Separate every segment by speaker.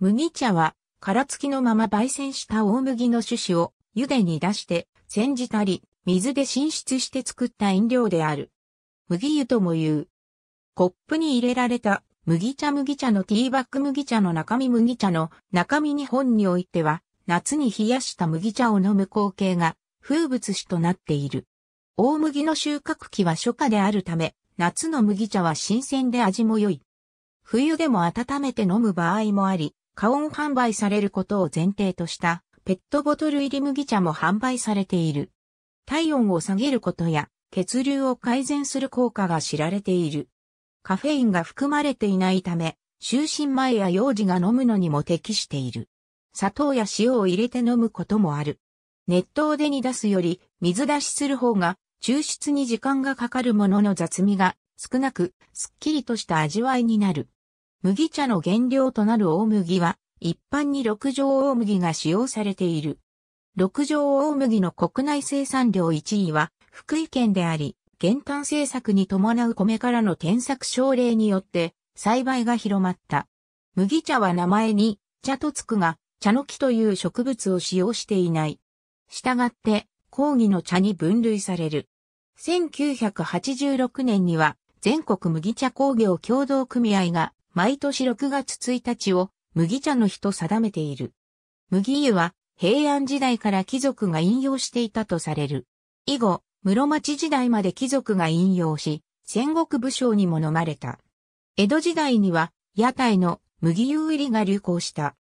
Speaker 1: 麦茶は、殻付きのまま焙煎した大麦の種子を湯で煮出して、煎じたり、水で浸出して作った飲料である。麦湯とも言う。コップに入れられた麦茶麦茶のティーバッグ麦茶の中身麦茶の中身日本においては、夏に冷やした麦茶を飲む光景が風物詩となっている。大麦の収穫期は初夏であるため、夏の麦茶は新鮮で味も良い。冬でも温めて飲む場合もあり、加温販売されることを前提としたペットボトル入り麦茶も販売されている。体温を下げることや血流を改善する効果が知られている。カフェインが含まれていないため、就寝前や幼児が飲むのにも適している。砂糖や塩を入れて飲むこともある。熱湯で煮出すより水出しする方が抽出に時間がかかるものの雑味が少なく、すっきりとした味わいになる。麦茶の原料となる大麦は、一般に六条大麦が使用されている。六条大麦の国内生産量1位は、福井県であり、減反政策に伴う米からの転作奨励によって、栽培が広まった。麦茶は名前に、茶とつくが、茶の木という植物を使用していない。したがって、講義の茶に分類される。1986年には、全国麦茶工業協同組合が毎年6月1日を麦茶の日と定めている。麦湯は平安時代から貴族が引用していたとされる。以後、室町時代まで貴族が引用し、戦国武将にも飲まれた。江戸時代には屋台の麦湯売りが流行した。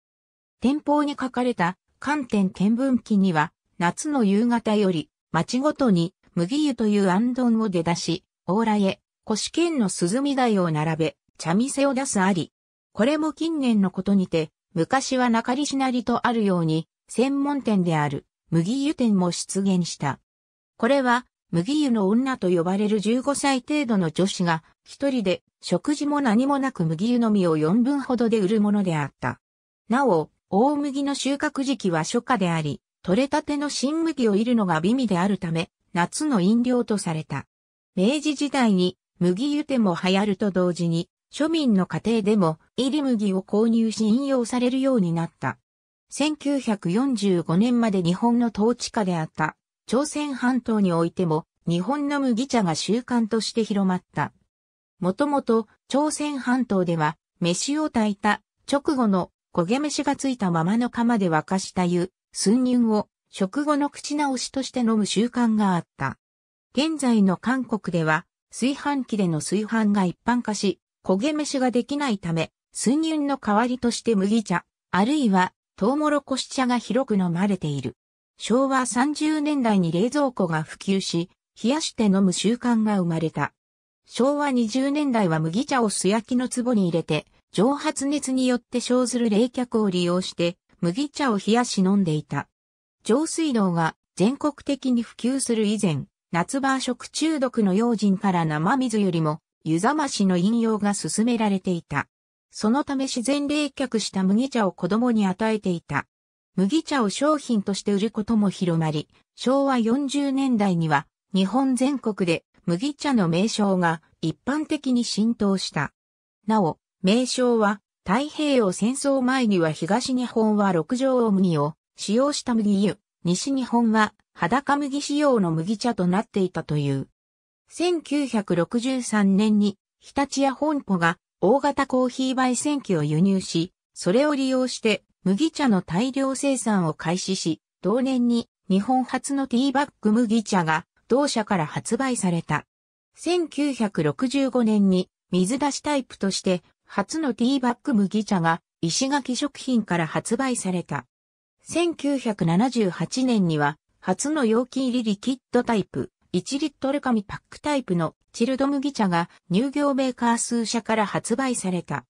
Speaker 1: 店舗に書かれた観点見聞記には、夏の夕方より、町ごとに麦湯という安どを出だし、往来へ、古市県の涼み台を並べ、茶店を出すあり。これも近年のことにて、昔は中西しなりとあるように、専門店である麦湯店も出現した。これは、麦湯の女と呼ばれる15歳程度の女子が、一人で食事も何もなく麦湯のみを4分ほどで売るものであった。なお、大麦の収穫時期は初夏であり、取れたての新麦をいるのが美味であるため、夏の飲料とされた。明治時代に麦湯店も流行ると同時に、庶民の家庭でも、入麦を購入し引用されるようになった。1945年まで日本の統治下であった、朝鮮半島においても、日本の麦茶が習慣として広まった。もともと、朝鮮半島では、飯を炊いた直後の焦げ飯がついたままの釜で沸かした湯、寸乳を食後の口直しとして飲む習慣があった。現在の韓国では、炊飯器での炊飯が一般化し、焦げ飯ができないため、水乳の代わりとして麦茶、あるいはトウモロコシ茶が広く飲まれている。昭和30年代に冷蔵庫が普及し、冷やして飲む習慣が生まれた。昭和20年代は麦茶を素焼きの壺に入れて、蒸発熱によって生ずる冷却を利用して、麦茶を冷やし飲んでいた。上水道が全国的に普及する以前、夏場食中毒の用心から生水よりも湯ざましの引用が進められていた。そのため自然冷却した麦茶を子供に与えていた。麦茶を商品として売ることも広まり、昭和40年代には日本全国で麦茶の名称が一般的に浸透した。なお、名称は太平洋戦争前には東日本は六条大麦を使用した麦湯、西日本は裸麦使用の麦茶となっていたという。1963年に日立屋本舗が大型コーヒー焙煎機を輸入し、それを利用して麦茶の大量生産を開始し、同年に日本初のティーバッグ麦茶が同社から発売された。1965年に水出しタイプとして初のティーバッグ麦茶が石垣食品から発売された。1978年には初の容器入りリキッドタイプ1リットル紙パックタイプのチルド麦茶が乳業メーカー数社から発売された。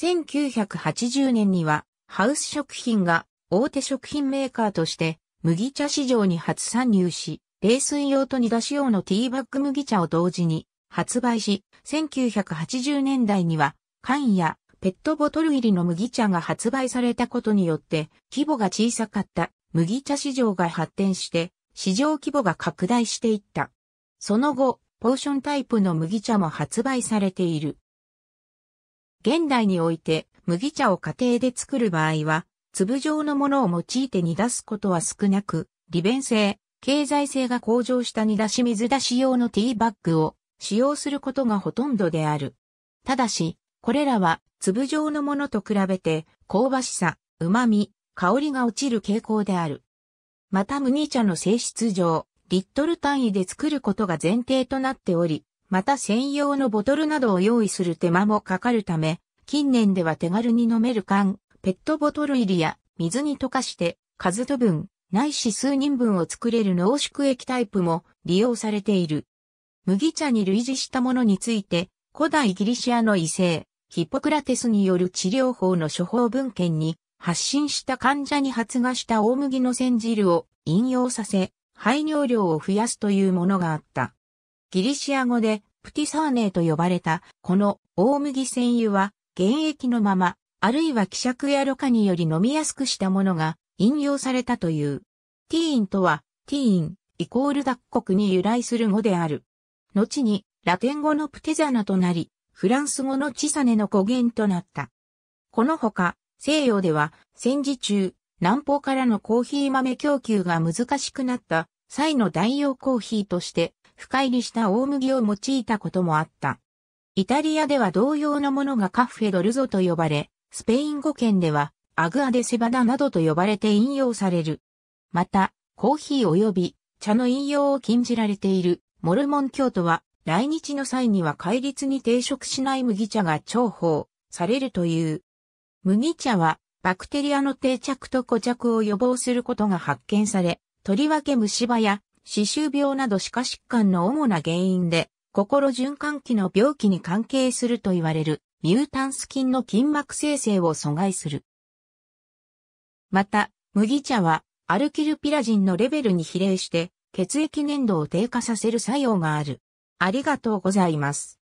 Speaker 1: 1980年にはハウス食品が大手食品メーカーとして麦茶市場に初参入し、冷水用と煮出し用のティーバッグ麦茶を同時に発売し、1980年代には缶やペットボトル入りの麦茶が発売されたことによって規模が小さかった麦茶市場が発展して市場規模が拡大していった。その後、ポーションタイプの麦茶も発売されている。現代において、麦茶を家庭で作る場合は、粒状のものを用いて煮出すことは少なく、利便性、経済性が向上した煮出し水出し用のティーバッグを使用することがほとんどである。ただし、これらは粒状のものと比べて香ばしさ、旨味、香りが落ちる傾向である。また麦茶の性質上、リットル単位で作ることが前提となっており、また専用のボトルなどを用意する手間もかかるため、近年では手軽に飲める缶、ペットボトル入りや水に溶かして数と分、ないし数人分を作れる濃縮液タイプも利用されている。麦茶に類似したものについて、古代ギリシアの異性、ヒポクラテスによる治療法の処方文献に発信した患者に発芽した大麦の煎汁を引用させ、排尿量を増やすというものがあった。ギリシア語でプティサーネーと呼ばれたこの大麦煎油は現液のまま、あるいは希釈やろ過により飲みやすくしたものが引用されたという。ティーンとは、ティーン、イコール脱国に由来する語である。後に、ラテン語のプテザナとなり、フランス語のチサネの語源となった。このほか、西洋では戦時中、南方からのコーヒー豆供給が難しくなった際の代用コーヒーとして深入りした大麦を用いたこともあった。イタリアでは同様のものがカフェドルゾと呼ばれ、スペイン語圏ではアグアデセバダなどと呼ばれて引用される。また、コーヒー及び茶の引用を禁じられているモルモン教徒は来日の際には戒律に抵触しない麦茶が重宝されるという麦茶はバクテリアの定着と固着を予防することが発見され、とりわけ虫歯や歯周病など歯科疾患の主な原因で、心循環器の病気に関係すると言われるミュータンス菌の筋膜生成を阻害する。また、麦茶はアルキルピラジンのレベルに比例して血液粘度を低下させる作用がある。ありがとうございます。